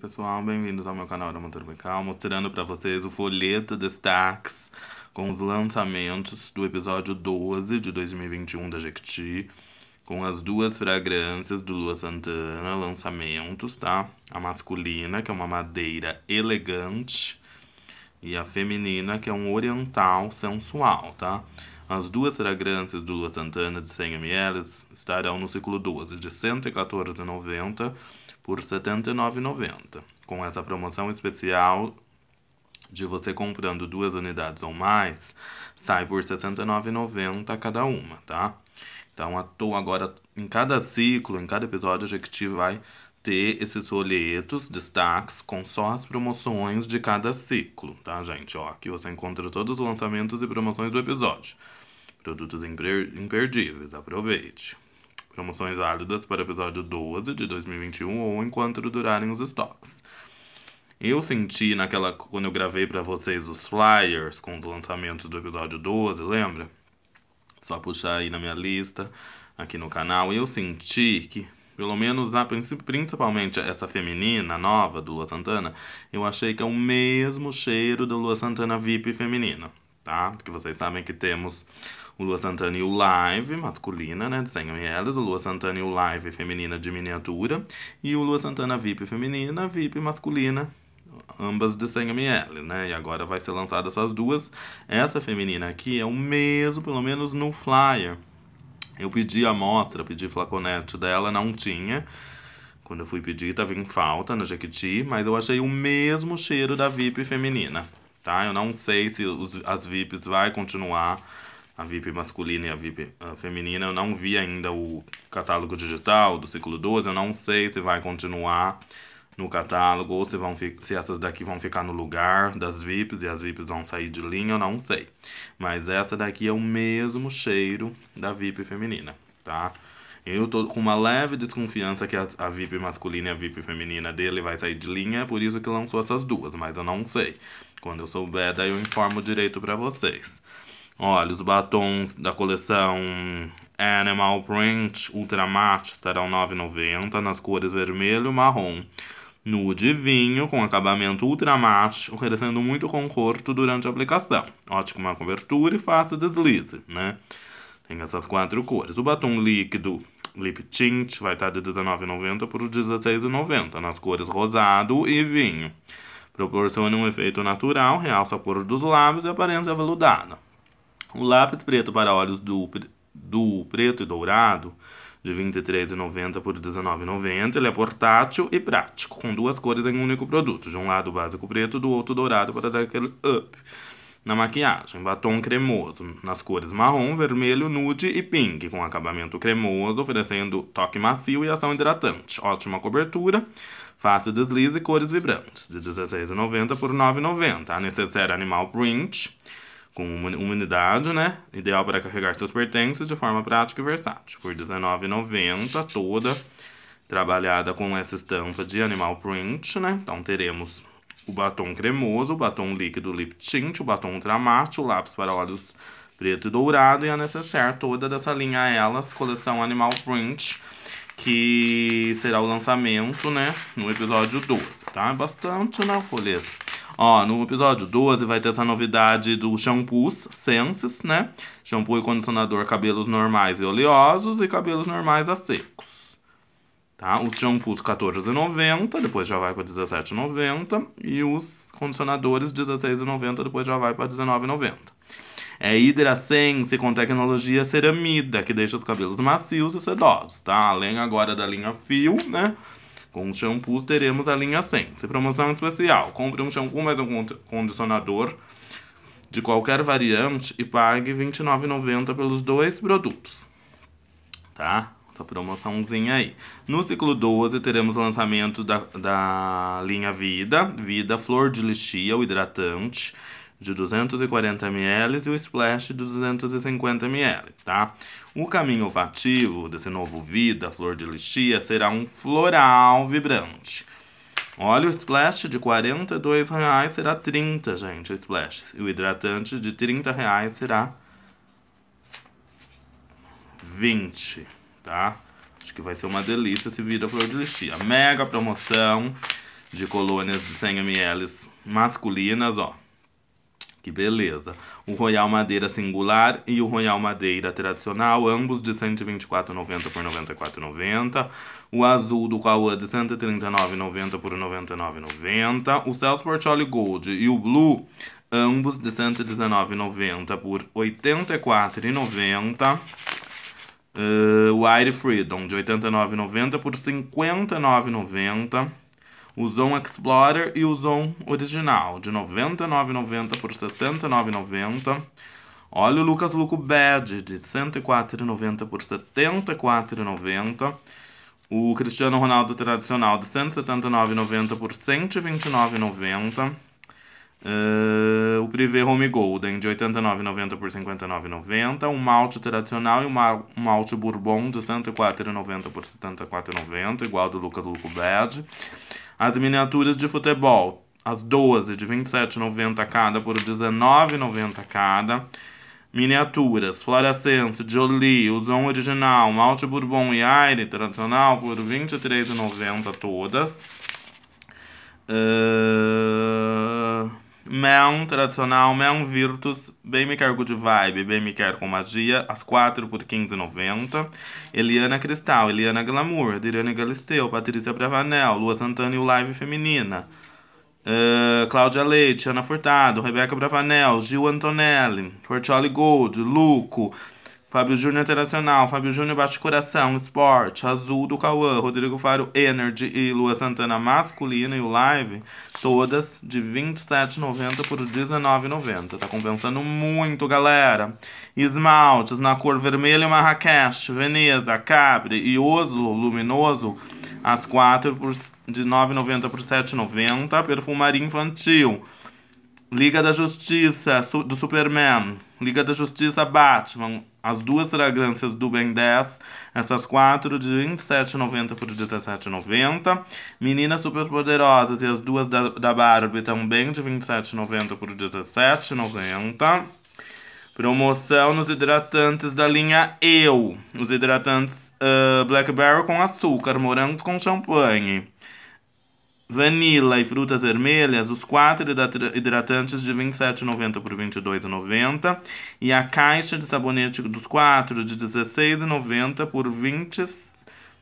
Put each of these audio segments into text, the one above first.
Pessoal, bem-vindos ao meu canal da Montura mostrando para vocês o folheto destaques com os lançamentos do episódio 12 de 2021 da Jequiti, com as duas fragrâncias do Lua Santana, lançamentos, tá? A masculina, que é uma madeira elegante, e a feminina, que é um oriental sensual, tá? As duas fragrâncias do Lua Santana de 100ml estarão no ciclo 12 de R$ 114,90 por R$ 79,90. Com essa promoção especial de você comprando duas unidades ou mais, sai por R$ 69,90 cada uma, tá? Então, estou agora em cada ciclo, em cada episódio, a gente vai ter esses folhetos, destaques, com só as promoções de cada ciclo, tá, gente? Ó, aqui você encontra todos os lançamentos e promoções do episódio. Produtos imper imperdíveis, aproveite promoções válidas para o episódio 12 de 2021 ou enquanto durarem os estoques. Eu senti naquela. quando eu gravei para vocês os flyers com os lançamentos do episódio 12, lembra? Só puxar aí na minha lista, aqui no canal. Eu senti que, pelo menos na, principalmente essa feminina nova do Lua Santana, eu achei que é o mesmo cheiro do Lua Santana VIP feminina tá? Porque vocês sabem que temos o Lua Santana e o Live masculina, né, de 100 ml, o Lua Santana e o Live feminina de miniatura e o Lua Santana VIP feminina, VIP masculina, ambas de 100 ml, né? E agora vai ser lançada essas duas. Essa feminina aqui é o mesmo, pelo menos no flyer. Eu pedi a amostra, pedi flaconete dela, não tinha. Quando eu fui pedir, tava em falta na Jequiti, mas eu achei o mesmo cheiro da VIP feminina tá? Eu não sei se os, as VIPs vai continuar, a VIP masculina e a VIP eh, feminina. Eu não vi ainda o catálogo digital do ciclo 12, eu não sei se vai continuar no catálogo ou se, vão se essas daqui vão ficar no lugar das VIPs e as VIPs vão sair de linha, eu não sei. Mas essa daqui é o mesmo cheiro da VIP feminina, tá? Eu tô com uma leve desconfiança que a, a VIP masculina e a VIP feminina dele vai sair de linha, por isso que lançou essas duas, mas eu não sei. Quando eu souber, daí eu informo direito para vocês. Olha, os batons da coleção Animal Print Ultra Matte estarão R$ 9,90 nas cores vermelho e marrom. Nude vinho com acabamento ultra matte, oferecendo muito conforto durante a aplicação. Ótima cobertura e fácil deslize, né? Tem essas quatro cores. O batom líquido Lip Tint vai estar de R$19,90 por R$16,90 nas cores rosado e vinho. Proporciona um efeito natural, realça a cor dos lábios e aparência aveludada. O lápis preto para olhos do, do preto e dourado de R$23,90 por R$19,90, Ele é portátil e prático, com duas cores em um único produto. De um lado básico preto, do outro dourado para dar aquele up na maquiagem, batom cremoso, nas cores marrom, vermelho, nude e pink, com acabamento cremoso, oferecendo toque macio e ação hidratante. Ótima cobertura, fácil deslize e cores vibrantes, de R$16,90 por R$9,90. A necessária animal print, com uma unidade, né? Ideal para carregar seus pertences de forma prática e versátil, por R$19,90 toda. Trabalhada com essa estampa de animal print, né? Então teremos o batom cremoso, o batom líquido lip tint, o batom ultramate, o lápis para olhos preto e dourado e a necessaire toda dessa linha Elas, coleção Animal Print, que será o lançamento, né, no episódio 12, tá? É bastante, né, folheto? Ó, no episódio 12 vai ter essa novidade do shampoos Senses, né? Shampoo e condicionador cabelos normais e oleosos e cabelos normais a secos. Tá? Os shampoos 14,90, depois já vai para 17,90 e os condicionadores 16,90, depois já vai para 19,90. É Hidrasense com tecnologia ceramida, que deixa os cabelos macios e sedosos, tá? Além agora da linha fio, né? Com os shampoos teremos a linha Sense. Promoção especial. Compre um shampoo mais um condicionador de qualquer variante e pague R$29,90 pelos dois produtos, tá? Só promoçãozinha aí. No ciclo 12, teremos o lançamento da, da linha Vida. Vida Flor de Lixia, o hidratante de 240 ml e o splash de 250 ml, tá? O caminho olfativo desse novo Vida Flor de Lixia será um floral vibrante. Olha, o splash de R$ reais será 30, gente, o splash. E o hidratante de R$ reais será 20 tá? Acho que vai ser uma delícia esse vidro flor de lixia. Mega promoção de colônias de 100 ml masculinas, ó. Que beleza. O Royal Madeira Singular e o Royal Madeira Tradicional, ambos de 124,90 por 94,90. O azul do Cauã de 139,90 por 99,90. O Celso Portioli Gold e o Blue, ambos de 119,90 por 84,90. Uh, eh, Wide Freedom então, de 89,90 por 59,90. O Zon Explorer e o Zon Original de 99,90 por 69,90. Olha o Lucas Luco Bad de 104,90 por 74,90. O Cristiano Ronaldo Tradicional de 179,90 por 129,90. Uh, o Privé Home Golden de 89,90 por 59,90. Um malte tradicional e um malte bourbon de 104,90 por 74,90, igual do Lucas Luco Bad. As miniaturas de futebol, as 12 de 27,90 cada por 19,90 cada. Miniaturas, Florescente, Jolie, Uzon Original, Malte Bourbon e Aire Tradicional por R$ 23,90 todas. Uh mel é tradicional, mel é Virtus, Bem Me Quer Good Vibe, Bem Me Quer Com Magia, às 4 por 15,90. Eliana Cristal, Eliana Glamour, adriana Galisteu, Patrícia Bravanel, Lua Santana e o Live Feminina. Uh, Cláudia Leite, Ana Furtado, Rebeca Bravanel, Gil Antonelli, Fortioli Gold, Luco, Fábio Júnior Internacional, Fábio Júnior Baixo Coração, Esporte, Azul do Cauã, Rodrigo Faro Energy e Lua Santana Masculina e o Live Todas de 27,90 por 19,90 Tá compensando muito, galera. Esmaltes na cor vermelha Marrakech, Veneza, Capri e Oslo Luminoso. As quatro por, de 9,90 por 7,90. Perfumaria infantil Liga da Justiça do Superman, Liga da Justiça Batman, as duas fragrâncias do Ben 10, essas quatro de 27,90 por 17,90. Meninas Superpoderosas e as duas da, da Barbie também de 27,90 por 17,90. Promoção nos hidratantes da linha Eu. Os hidratantes uh, Black Barrel com açúcar, morangos com champanhe vanila e frutas vermelhas, os quatro hidratantes de 27,90 por 22,90 e a caixa de sabonete dos quatro de 16,90 por 20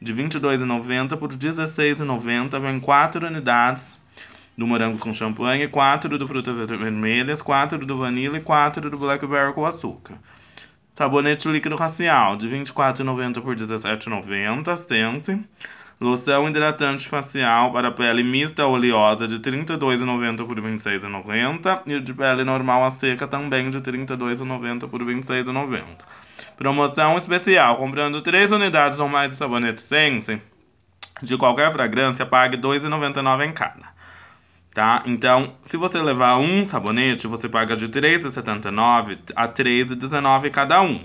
de 22,90 por 16,90 vem quatro unidades do morango com champanhe, quatro do frutas vermelhas, quatro do vanila e quatro do blackberry com açúcar. Sabonete líquido racial de 24,90 por 17,90, Sense. Loção hidratante facial para pele mista oleosa de R$ 32,90 por R$ 26,90 e de pele normal a seca também de R$ 32,90 por R$ 26,90. Promoção especial: comprando 3 unidades ou mais de sabonete Sense de qualquer fragrância, pague R$ 2,99 em cada. Tá? Então, se você levar um sabonete, você paga de R$ 3,79 a R$ 3,19 cada um.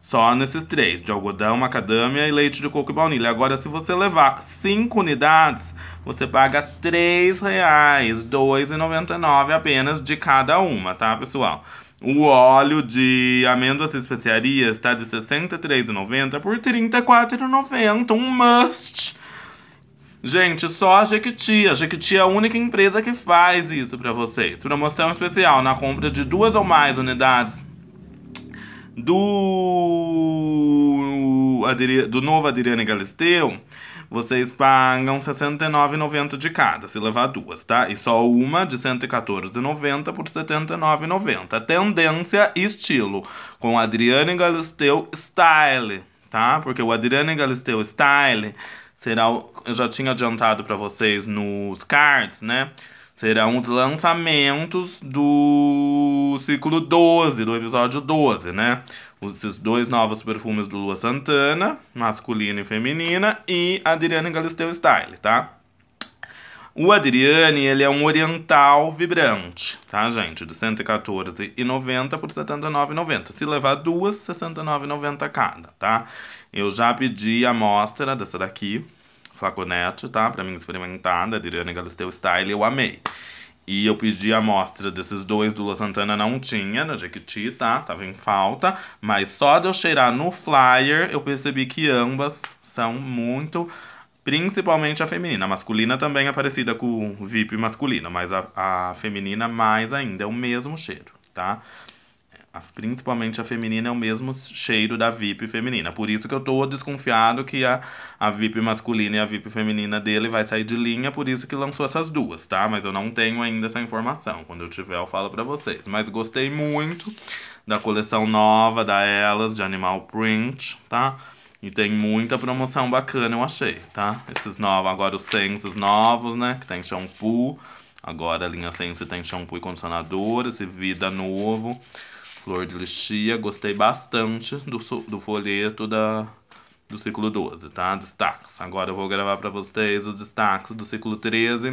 Só nesses três, de algodão, macadâmia e leite de coco e baunilha. Agora, se você levar cinco unidades, você paga R$ 3,00, 2,99 apenas de cada uma, tá, pessoal? O óleo de amêndoas e especiarias está de R$ 63,90 por R$ 34,90, um must! Gente, só a Jequiti. A Jequiti é a única empresa que faz isso para vocês. Promoção especial na compra de duas ou mais unidades do, do novo Adriane Galisteu, vocês pagam R$ 69,90 de cada, se levar duas, tá? E só uma de R$ 114,90 por R$ 79,90. Tendência e estilo, com Adriane Galisteu Style, tá? Porque o Adriane Galisteu Style será, eu já tinha adiantado para vocês nos cards, né? serão os lançamentos do ciclo 12, do episódio 12, né? Esses dois novos perfumes do Lua Santana, masculina e feminina, e Adriane Galisteu Style, tá? O Adriane, ele é um oriental vibrante, tá, gente? De 114,90 por 79,90. Se levar duas, 69,90 cada, tá? Eu já pedi a amostra dessa daqui, flaconete, tá? Pra mim experimentar, né? da Adriana né, Galisteu Style, eu amei. E eu pedi a amostra desses dois do La Santana, não tinha na Jequiti, tá? Tava em falta. Mas só de eu cheirar no flyer, eu percebi que ambas são muito principalmente a feminina. A masculina também é parecida com o VIP masculino, mas a, a feminina mais ainda, é o mesmo cheiro, tá? principalmente a feminina, é o mesmo cheiro da VIP feminina. Por isso que eu tô desconfiado que a, a VIP masculina e a VIP feminina dele vai sair de linha, por isso que lançou essas duas, tá? Mas eu não tenho ainda essa informação. Quando eu tiver, eu falo para vocês. Mas gostei muito da coleção nova da Elas, de Animal Print, tá? E tem muita promoção bacana, eu achei, tá? Esses novos, agora os sensos novos, né? Que tem shampoo. Agora a linha Sense tem shampoo e condicionador, esse Vida novo. Flor de Lixia, gostei bastante do, do folheto da, do ciclo 12, tá? Destaques. Agora eu vou gravar para vocês os destaques do ciclo 13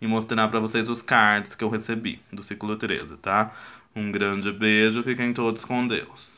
e mostrar para vocês os cards que eu recebi do ciclo 13, tá? Um grande beijo, fiquem todos com Deus.